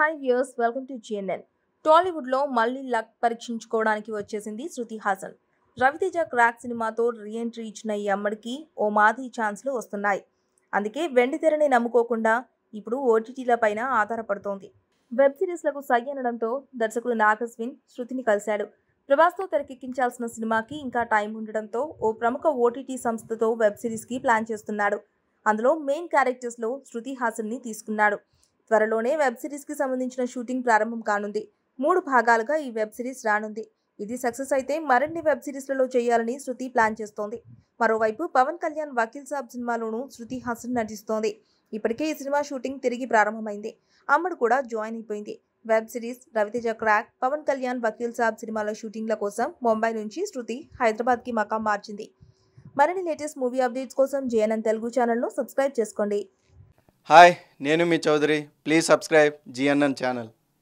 hi viewers welcome to GNN టాలీవుడ్లో మళ్ళీ luck పరీక్షించుకోవడానికి వచ్చేసింది శృతి హాసన్ రవితేజ క్రాక్ సినిమాతో రీఎంట్రీ ఇచ్చిన ఈ అమ్మడికి ఓ మాది ఛాన్స్లు వస్తున్నాయి అందుకే వెండి తెరని నమ్ముకోకుండా ఇప్పుడు ఓటీటీలపైన ఆధారపడుతోంది వెబ్ సిరీస్లకు సై అనడంతో దర్శకుడు నాగస్విన్ శృతిని కలిశాడు ప్రభాస్తో తెరకెక్కించాల్సిన సినిమాకి ఇంకా టైం ఉండడంతో ఓ ప్రముఖ ఓటీటీ సంస్థతో వెబ్ సిరీస్కి ప్లాన్ చేస్తున్నాడు అందులో మెయిన్ క్యారెక్టర్స్లో శృతి హాసన్ని తీసుకున్నాడు త్వరలోనే వెబ్ సిరీస్కి సంబంధించిన షూటింగ్ ప్రారంభం కానుంది మూడు భాగాలుగా ఈ వెబ్ సిరీస్ రానుంది ఇది సక్సెస్ అయితే మరిన్ని వెబ్ సిరీస్లలో చేయాలని శృతి ప్లాన్ చేస్తోంది మరోవైపు పవన్ కళ్యాణ్ వకీల్ సాబ్ సినిమాలోనూ శృతి హాసన్ నటిస్తోంది ఇప్పటికే ఈ సినిమా షూటింగ్ తిరిగి ప్రారంభమైంది అమ్మడు కూడా జాయిన్ అయిపోయింది web series Raviteja Krack Pawan Kalyan Vakeel Saab సినిమాల షూటింగ్ల కోసం ముంబై నుంచి శృతి హైదరాబాద్కి మకాం మార్చింది మరిన్ని లేటెస్ట్ మూవీ అప్డేట్స్ కోసం జేఎన్ఎన్ తెలుగు ఛానల్ను సబ్స్క్రైబ్ చేసుకోండి హాయ్ నేను మీ Chowdary please subscribe GNN channel